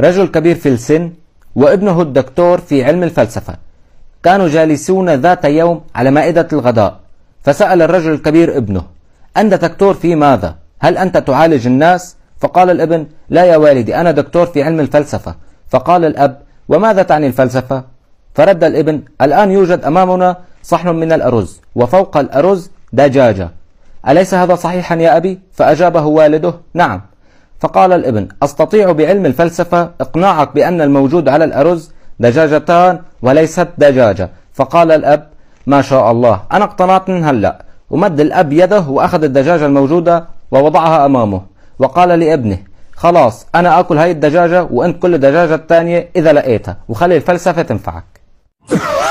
رجل كبير في السن وابنه الدكتور في علم الفلسفة كانوا جالسون ذات يوم على مائدة الغداء فسأل الرجل الكبير ابنه أنت دكتور في ماذا؟ هل أنت تعالج الناس؟ فقال الابن لا يا والدي أنا دكتور في علم الفلسفة فقال الأب وماذا تعني الفلسفة؟ فرد الابن الآن يوجد أمامنا صحن من الأرز وفوق الأرز دجاجة أليس هذا صحيحا يا أبي؟ فأجابه والده نعم فقال الابن أستطيع بعلم الفلسفة إقناعك بأن الموجود على الأرز دجاجتان وليست دجاجة فقال الأب ما شاء الله أنا اقتنعت من هلأ ومد الأب يده وأخذ الدجاجة الموجودة ووضعها أمامه وقال لابنه خلاص أنا أكل هاي الدجاجة وأنت كل دجاجة الثانية إذا لقيتها وخلي الفلسفة تنفعك